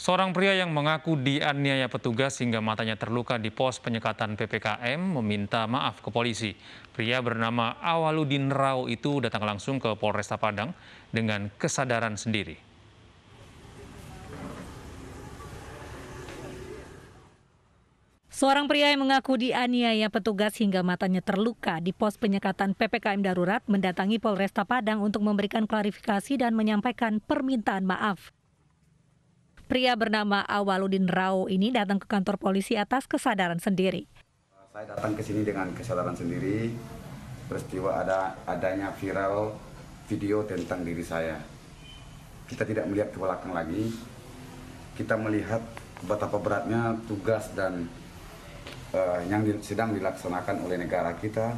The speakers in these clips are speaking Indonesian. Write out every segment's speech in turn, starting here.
Seorang pria yang mengaku dianiaya petugas hingga matanya terluka di pos penyekatan PPKM meminta maaf ke polisi. Pria bernama Awaludin Rao itu datang langsung ke Polresta Padang dengan kesadaran sendiri. Seorang pria yang mengaku dianiaya petugas hingga matanya terluka di pos penyekatan PPKM darurat mendatangi Polresta Padang untuk memberikan klarifikasi dan menyampaikan permintaan maaf. Pria bernama Awaludin Rao ini datang ke kantor polisi atas kesadaran sendiri. Saya datang ke sini dengan kesadaran sendiri. Peristiwa ada adanya viral video tentang diri saya. Kita tidak melihat ke belakang lagi. Kita melihat betapa beratnya tugas dan uh, yang di, sedang dilaksanakan oleh negara kita,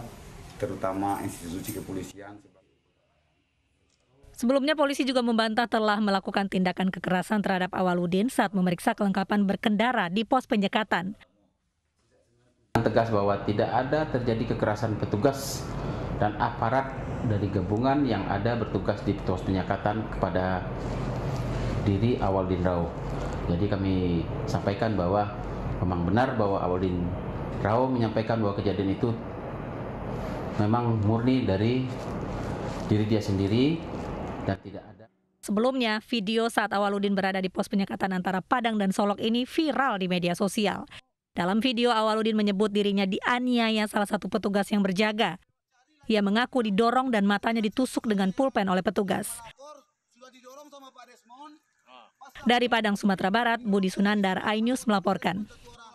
terutama institusi kepolisian. Sebelumnya polisi juga membantah telah melakukan tindakan kekerasan terhadap Awaludin saat memeriksa kelengkapan berkendara di pos penyekatan. Tegas bahwa tidak ada terjadi kekerasan petugas dan aparat dari gabungan yang ada bertugas di pos penyekatan kepada diri Awaludin Rao. Jadi kami sampaikan bahwa memang benar bahwa Awaludin Rao menyampaikan bahwa kejadian itu memang murni dari diri dia sendiri dan tidak ada. Sebelumnya, video saat Awaludin berada di pos penyekatan antara Padang dan Solok ini viral di media sosial. Dalam video, Awaludin menyebut dirinya dianiaya salah satu petugas yang berjaga. Ia mengaku didorong dan matanya ditusuk dengan pulpen oleh petugas. Dari Padang, Sumatera Barat, Budi Sunandar, iNews melaporkan.